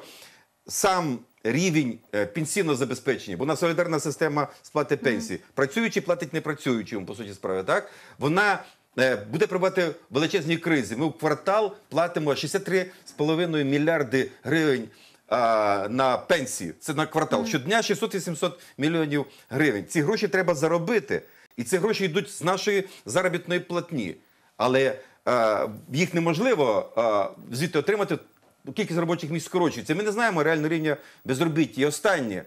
сам рівень е, пенсійного забезпечення, бо на солідарна система сплати пенсії, працюючи платить не працюючим, по суті справи, так вона. Е, буде прибувати величезні кризи. Ми в квартал платимо 63,5 мільярди гривень а, на пенсії. Це на квартал. Щодня 600-700 мільйонів гривень. Ці гроші треба заробити. І ці гроші йдуть з нашої заробітної платні. Але е, їх неможливо е, звідти отримати, кількість робочих місць скорочується. Ми не знаємо реально рівня безробіття. І останнє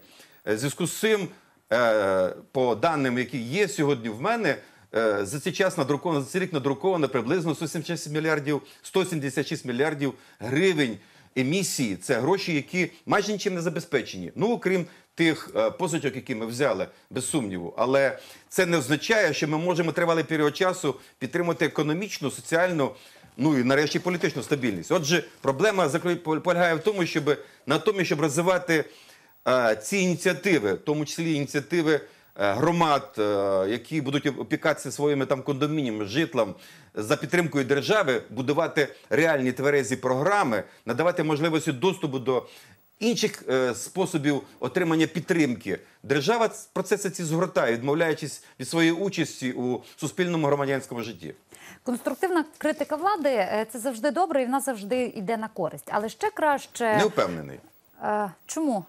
е, в зв'язку з цим, е, по даним, які є сьогодні в мене. Е, за цей час надруковано за цей рік надруковано приблизно 176 мільярдів 176 мільярдів гривень емісії. Це гроші, які майже нічим не забезпечені. Ну окрім тих е, позичок, які ми взяли, без сумніву. Але це не означає, що ми можемо тривалий період часу підтримати економічну, соціальну. Ну і нарешті політичну стабільність. Отже, проблема полягає в тому, щоб натомість, щоб розвивати е, ці ініціативи, в тому числі ініціативи е, громад, е, які будуть опікатися своїми там кондомініями, житлом, за підтримкою держави, будувати реальні тверезі програми, надавати можливості доступу до інших е, способів отримання підтримки. Держава про це ці згортає, відмовляючись від своєї участі у суспільному громадянському житті. Конструктивна критика влади е, це завжди добре, і вона завжди йде на користь. Але ще краще не впевнений. Е, чому?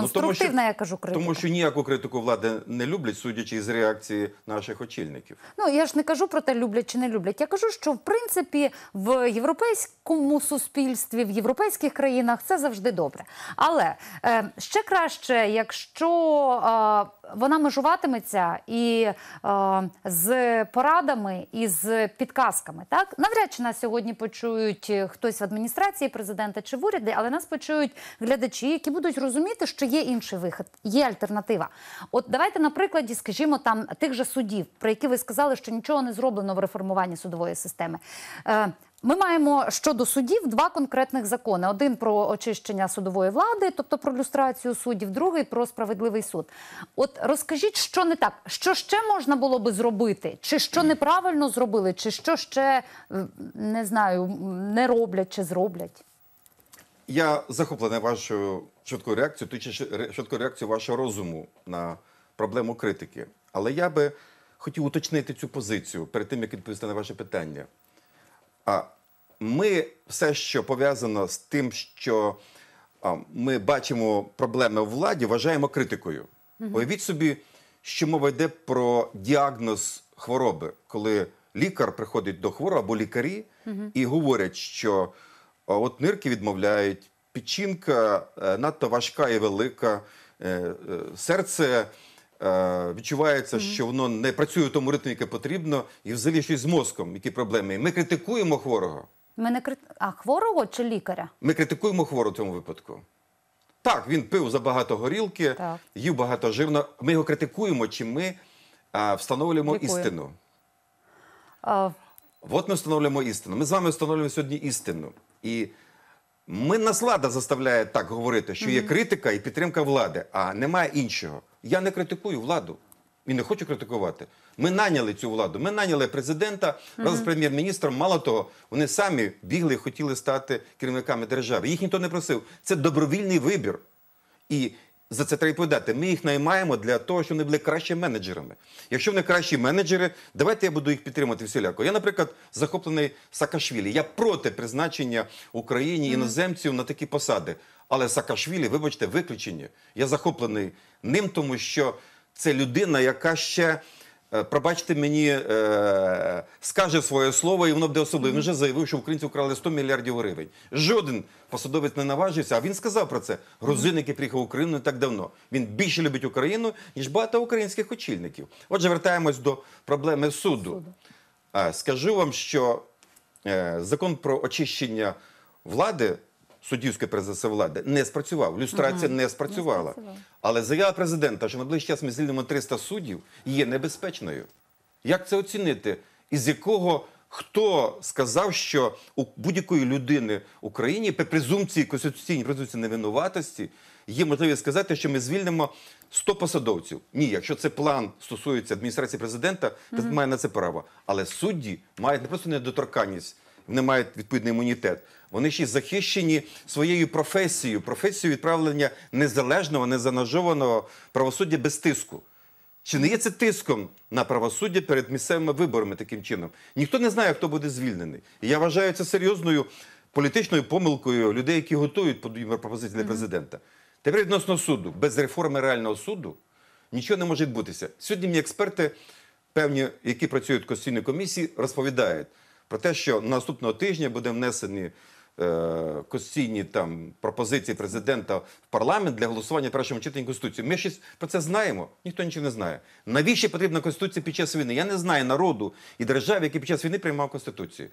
Конструктивна, ну, тому, що, я кажу, критика. тому що ніяку критику влади не люблять, судячи з реакції наших очільників. Ну я ж не кажу про те, люблять чи не люблять. Я кажу, що в принципі в європейському суспільстві, в європейських країнах це завжди добре. Але е, ще краще, якщо е, вона межуватиметься і е, з порадами, і з підказками. Так навряд чи нас сьогодні почують е, хтось в адміністрації президента чи в уряді, але нас почують глядачі, які будуть розуміти, що є інший вихід, є альтернатива. От давайте на прикладі, скажімо, там тих же судів, про які ви сказали, що нічого не зроблено в реформуванні судової системи. Е, ми маємо щодо судів два конкретних закони: один про очищення судової влади, тобто про люстрацію суддів, другий про справедливий суд. От розкажіть, що не так, що ще можна було би зробити, чи що неправильно зробили, чи що ще е, не знаю, не роблять чи зроблять. Я захоплений вашою швидкою реакцією, ти швидкою реакцією вашого розуму на проблему критики. Але я би хотів уточнити цю позицію перед тим, як відповісти на ваше питання. А ми все, що пов'язано з тим, що ми бачимо проблеми у владі, вважаємо критикою. Угу. Уявіть собі, що мова йде про діагноз хвороби, коли лікар приходить до хворого або лікарі угу. і говорять, що от нирки відмовляють, печінка е, надто важка і велика, е, е, серце. Відчувається, mm -hmm. що воно не працює в тому ритмі, яке потрібно, і взагалі щось з мозком, які проблеми. І ми критикуємо хворого. Ми не крит... А хворого чи лікаря? Ми критикуємо хвору в цьому випадку. Так, він пив забагато горілки, так. їв багато живно. Ми його критикуємо, чи ми а, встановлюємо Лікуємо. істину. А... От ми встановлюємо істину. Ми з вами встановлюємо сьогодні істину. І ми нас влада заставляє так говорити, що є критика і підтримка влади, а немає іншого. Я не критикую владу і не хочу критикувати. Ми наняли цю владу. Ми наняли президента разом з прем'єр-міністром. Мало того, вони самі бігли і хотіли стати керівниками держави. Їх ніхто не просив. Це добровільний вибір. І за це треба відповідати. Ми їх наймаємо для того, щоб вони були кращими менеджерами. Якщо вони кращі менеджери, давайте я буду їх підтримати всіляко. Я, наприклад, захоплений Саакашвілі. Я проти призначення Україні іноземців на такі посади. Але Саакашвілі, вибачте, виключення. Я захоплений ним, тому що це людина, яка ще. Е, пробачте мені, е, скаже своє слово, і воно буде особливо. Він вже заявив, що українці вкрали 100 мільярдів гривень. Жоден посадовець не наважився. А він сказав про це. Грузин, який приїхав в Україну не так давно. Він більше любить Україну ніж багато українських очільників. Отже, вертаємось до проблеми суду. Е, скажу вам, що закон про очищення влади суддівської президентства влади не спрацював. Люстрація ага. не спрацювала. Не спрацював. Але заява президента, що на ближчий час ми звільнимо 300 суддів, є небезпечною. Як це оцінити? Із якого хто сказав, що у будь-якої людини в Україні при презумпції конституційній презумпції невинуватості є можливість сказати, що ми звільнимо 100 посадовців? Ні, якщо це план стосується адміністрації президента, то mm має на це право. Але судді мають не просто недоторканність вони мають відповідний імунітет. Вони ще захищені своєю професією, професією відправлення незалежного, незанажованого правосуддя без тиску. Чи не є це тиском на правосуддя перед місцевими виборами таким чином? Ніхто не знає, хто буде звільнений. І я вважаю це серйозною політичною помилкою людей, які готують подібні пропозиції для президента. Тепер відносно суду, без реформи реального суду нічого не може відбутися. Сьогодні мені експерти, певні, які працюють в Конституційній комісії, розповідають про те, що наступного тижня буде внесені е, конституційні там пропозиції президента в парламент для голосування в першому читанні конституції. Ми щось про це знаємо. Ніхто нічого не знає. Навіщо потрібна конституція під час війни? Я не знаю народу і держави, який під час війни приймав конституцію.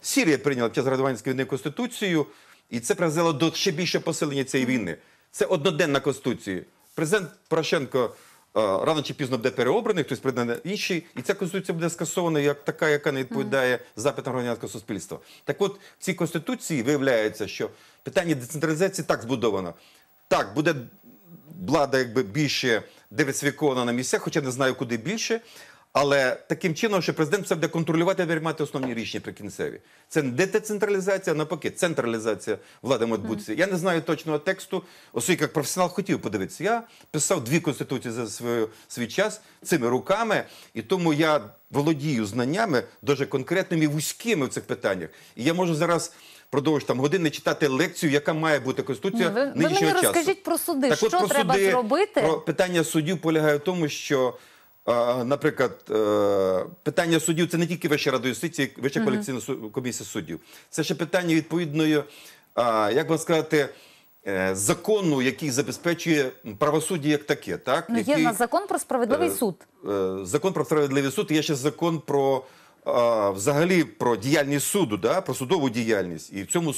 Сірія прийняла під час градуванської війни конституцію, і це призвело до ще більше посилення цієї війни. Це одноденна конституція. Президент Порошенко. Е, рано чи пізно буде переобраний, хтось прийде на інший, і ця конституція буде скасована як така, яка не відповідає запитам громадянського суспільства. Так, от в цій конституції виявляється, що питання децентралізації так збудовано. Так, буде влада якби більше диверсифікована на місцях, хоча не знаю куди більше. Але таким чином, що президент все буде контролювати і приймати основні рішення прикінцеві. Це не децентралізація, а навпаки, централізація влади Модбуці. Mm. Я не знаю точного тексту, оскільки як професіонал хотів подивитися. Я писав дві конституції за свою свій час цими руками, і тому я володію знаннями дуже конкретними і вузькими в цих питаннях. І я можу зараз. Продовж там години читати лекцію, яка має бути конституція Ні, ви, нинішнього ви мені часу. Розкажіть про суди, так, що от, про треба суди, зробити про питання суддів полягає в тому, що Наприклад, е, питання суддів це не тільки Вища рада юстиції, Вища колекційна комісія суддів. Це ще питання відповідної, як вам сказати, е, закону, який забезпечує правосуддя як таке. Так? Ну, Є в нас е, закон про справедливий суд. Закон про справедливий суд є ще закон про. Взагалі про діяльність суду, да, про судову діяльність, і в цьому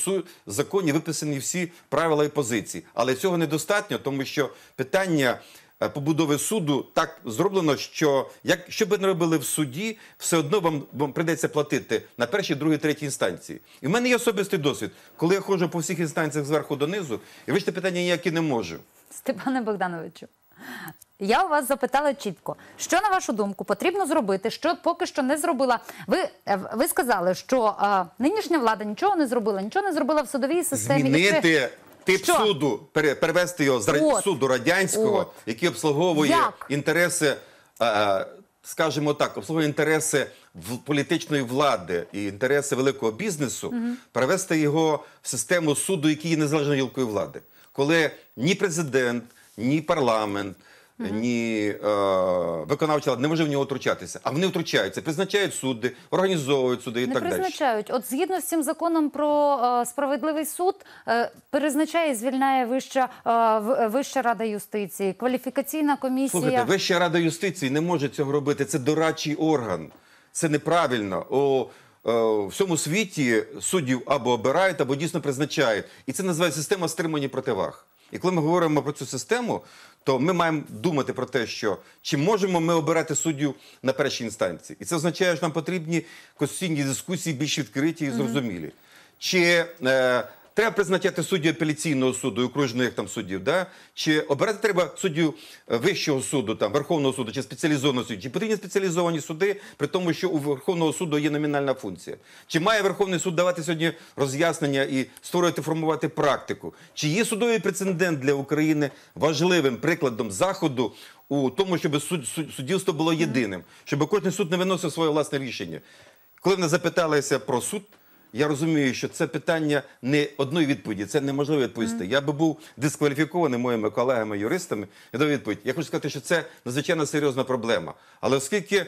законі виписані всі правила і позиції, але цього недостатньо, тому що питання Е, побудови суду так зроблено, що як що би не робили в суді, все одно вам, вам прийдеться платити на першій, другій, третій інстанції. І в мене є особистий досвід, коли я ходжу по всіх інстанціях зверху донизу, і вийшли питання ніякі не можу. Степане Богдановичу. Я у вас запитала чітко, що на вашу думку потрібно зробити, що поки що не зробила. Ви е, ви сказали, що а, е, нинішня влада нічого не зробила, нічого не зробила в судовій системі. Змінити тип Що? суду пере- перевести його з ра- От. суду радянського, От. який обслуговує Як? інтереси, е, е скажімо так, обслуговує інтереси в- політичної влади і інтереси великого бізнесу, перевести його в систему суду, який є незалежною гілкою влади, коли ні президент, ні парламент ні е, виконавча влада не може в нього втручатися. А вони втручаються, призначають судди, організовують суди і не так далі. Не призначають. От згідно з цим законом про е, справедливий суд е, призначає, і звільняє вища е, вища рада юстиції, кваліфікаційна комісія. Слухайте, Вища рада юстиції не може цього робити. Це дорадчий орган, це неправильно. О, в е, всьому світі суддів або обирають, або дійсно призначають, і це називається система стримання противаг. І коли ми говоримо про цю систему, то ми маємо думати про те, що чи можемо ми обирати суддю на першій інстанції, і це означає, що нам потрібні конституційні дискусії більш відкриті і зрозумілі. Чи е, треба призначати суддю апеляційного суду, окружних там суддів, да? чи обирати треба суддю е, вищого суду, там Верховного суду, чи спеціалізованого суду, чи потрібні спеціалізовані суди, при тому, що у Верховного суду є номінальна функція. Чи має Верховний суд давати сьогодні роз'яснення і створювати, формувати практику? Чи є судовий прецедент для України важливим прикладом заходу? У тому, щоб суд, суд, суддівство було єдиним, щоб кожен суд не виносив своє власне рішення. Коли мене запиталися про суд, я розумію, що це питання не одної відповіді, це неможливо відповісти. Mm. Я би був дискваліфікований моїми колегами-юристами. Я дав відповідь. Я хочу сказати, що це надзвичайно серйозна проблема. Але оскільки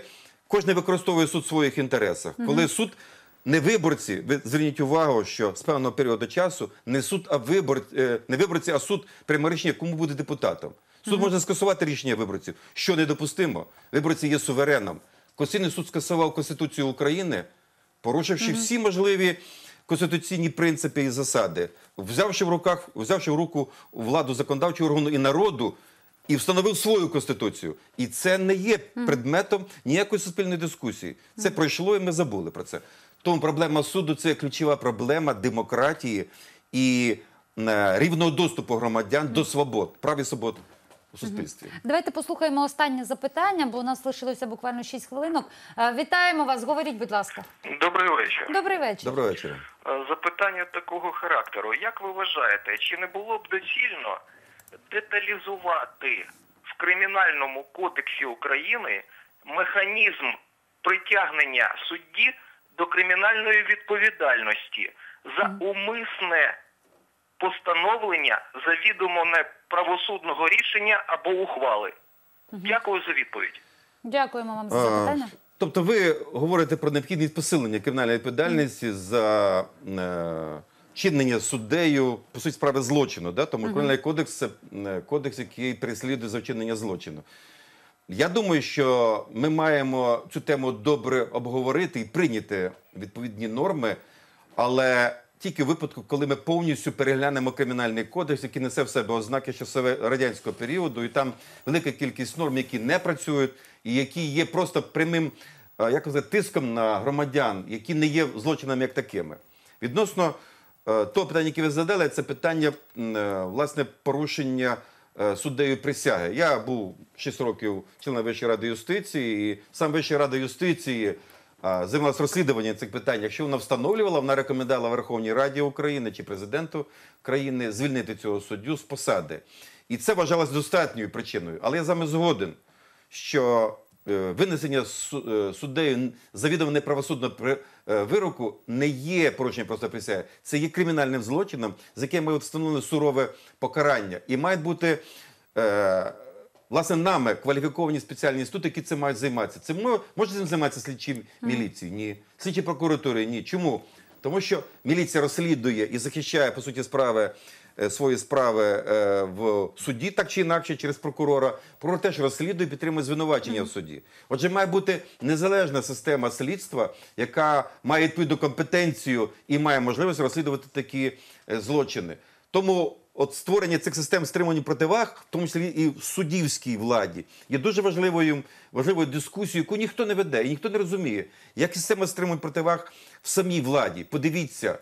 кожен використовує суд в своїх інтересах, mm -hmm. коли суд. Не виборці, ви зверніть увагу, що з певного періоду часу не суд, а вибор е, не виборці, а суд прийме рішення, кому буде депутатом. Суд mm -hmm. може скасувати рішення виборців, що недопустимо. Виборці є сувереном. Конституційний суд скасував Конституцію України порушивши угу. всі можливі конституційні принципи і засади, взявши в руках, взявши в руку владу законодавчого органу і народу. І встановив свою конституцію, і це не є предметом ніякої суспільної дискусії. Це пройшло, і ми забули про це. Тому проблема суду це ключова проблема демократії і е, рівного доступу громадян до свобод, прав і свобод у суспільстві. Давайте послухаємо останнє запитання, бо у нас лишилося буквально 6 хвилинок. Е, вітаємо вас. Говоріть, будь ласка. Добрий вечір. Добрий вечір. Добрий вечір. Е, запитання такого характеру. Як ви вважаєте, чи не було б доцільно деталізувати в кримінальному кодексі України механізм притягнення судді до кримінальної відповідальності за умисне постановлення завідомо неправосудного рішення або ухвали. Дякую за відповідь. Дякуємо вам за запитання. Тобто, ви говорите про необхідність посилення кримінальної відповідальності за е, чинення суддею по суті справи злочину, тому кримінальний кодекс це е, кодекс, який переслідує за вчинення злочину. Я думаю, що ми маємо цю тему добре обговорити і прийняти відповідні норми, але тільки в випадку, коли ми повністю переглянемо кримінальний кодекс, який несе в себе ознаки часове радянського періоду, і там велика кількість норм, які не працюють, і які є просто прямим е, як казати, тиском на громадян, які не є злочинами як такими. Відносно е, того питання, яке ви задали, це питання е, власне порушення. Суддею присяги я був 6 років членом Вищої ради юстиції, і сам Вища рада юстиції Займалось розслідування цих питань. Якщо вона встановлювала, вона рекомендувала Верховній Раді України чи президенту країни звільнити цього суддю з посади. І це вважалось достатньою причиною. Але я з вами згоден, що е, винесення е, суддею завідомо неправосудного е, вироку не є порушенням просто присяги. Це є кримінальним злочином, з яким ми встановили сурове покарання, і мають бути власне нами кваліфіковані спеціальні інститути, які цим мають займатися. Це може цим займатися слідчі міліції? Ні, слідчі прокуратури ні. Чому? Тому що міліція розслідує і захищає по суті справи е, свої справи е, в суді, так чи інакше, через прокурора. Прокурор теж розслідує, і підтримує звинувачення в суді. Отже, має бути незалежна система слідства, яка має відповідну компетенцію і має можливість розслідувати такі е, злочини. Тому от створення цих систем стримування противаг, в тому числі і в суддівській владі, є дуже важливою важливою дискусією, яку ніхто не веде і ніхто не розуміє, як система стримувань противаг в самій владі. Подивіться,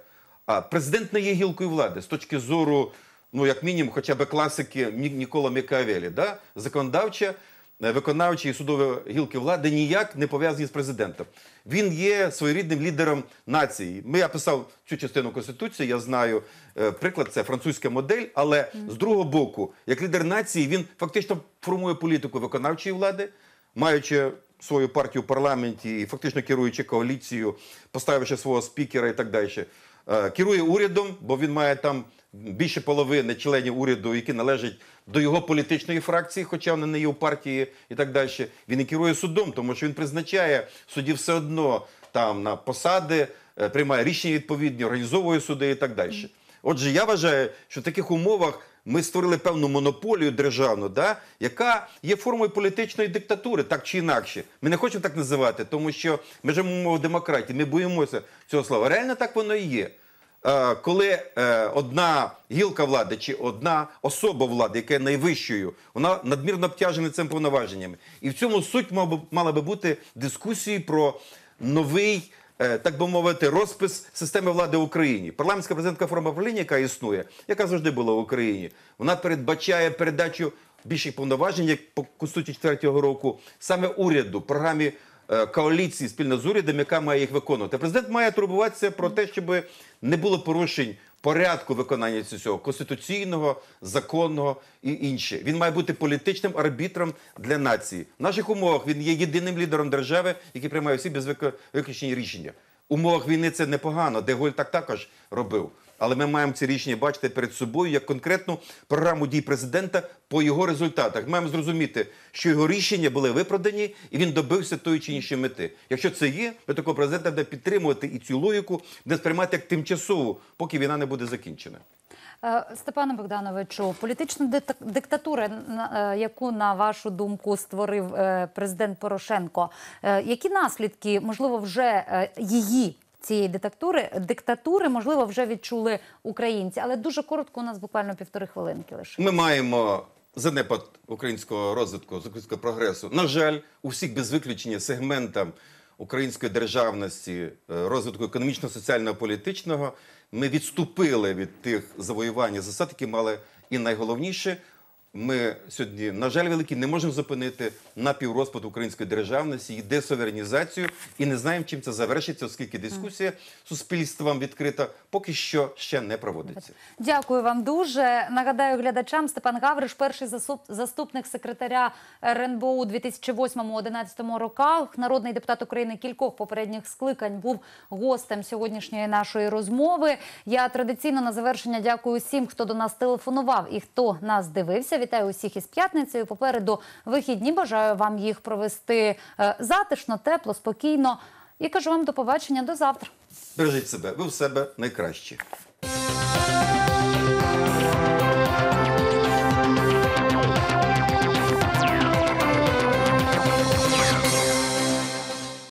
а президент не є гілкою влади з точки зору. Ну, як мінімум, хоча б класики Нікола Мікавелі, да? законодавча, Е, виконавчої судової гілки влади ніяк не пов'язані з президентом. Він є своєрідним лідером нації. Ми я писав цю частину конституції. Я знаю е, приклад, це французька модель. Але mm. з другого боку, як лідер нації, він фактично формує політику виконавчої влади, маючи. Свою партію в парламенті і фактично керуючи коаліцію, поставивши свого спікера і так далі, е, керує урядом, бо він має там більше половини членів уряду, які належать до його політичної фракції, хоча вони не є у партії і так далі, він і керує судом, тому що він призначає судів все одно там на посади, е, приймає рішення відповідні, організовує суди і так далі. Отже, я вважаю, що в таких умовах ми створили певну монополію державну, да, яка є формою політичної диктатури, так чи інакше. Ми не хочемо так називати, тому що ми живемо в демократії, ми боїмося цього слова. Реально так воно і є. Е, коли е, одна гілка влади чи одна особа влади, яка є найвищою, вона надмірно обтяжена цим повноваженнями, і в цьому суть мала би бути дискусії про новий. Е, так би мовити, розпис системи влади в Україні. Парламентська президентська форма правління, яка існує, яка завжди була в Україні, вона передбачає передачу більших повноважень як по конституції 4-го року саме уряду, програмі Е, коаліції спільно з урядом, яка має їх виконувати. Президент має турбуватися про те, щоб не було порушень порядку виконання цього конституційного, законного і інше. Він має бути політичним арбітром для нації. В наших умовах він є єдиним лідером держави, який приймає всі без виключення рішення. Умовах війни це непогано. Деголь так також робив. Але ми маємо ці рішення бачити перед собою як конкретну програму дій президента по його результатах. Ми маємо зрозуміти, що його рішення були виправдані, і він добився тої чи іншої мети. Якщо це є, то такого президента буде підтримувати і цю логіку, не сприймати як тимчасову, поки війна не буде закінчена. Е, Степане Богдановичу, політична диктатура, е, яку на вашу думку створив е, президент Порошенко, які наслідки можливо вже її цієї диктатури диктатури, можливо, вже відчули українці, але дуже коротко у нас буквально півтори хвилинки. Лише ми маємо занепад українського розвитку, українського прогресу. На жаль, у всіх без виключення сегментам української державності, е, розвитку економічно, соціального політичного. Ми відступили від тих завоювань і засад, які мали і найголовніше ми сьогодні, на жаль, великі не можемо зупинити напіврозпад української державності, йде суверенізацію, і не знаємо, чим це завершиться, оскільки дискусія суспільством відкрита поки що ще не проводиться. Дякую вам дуже. Нагадаю глядачам Степан Гавриш, перший заступник секретаря РНБО у 2008-2011 роках, народний депутат України кількох попередніх скликань був гостем сьогоднішньої нашої розмови. Я традиційно на завершення дякую всім, хто до нас телефонував і хто нас дивився вітаю усіх із п'ятницею. Попереду вихідні. Бажаю вам їх провести е, затишно, тепло, спокійно. І кажу вам до побачення до завтра. Бережіть себе, ви в себе найкращі.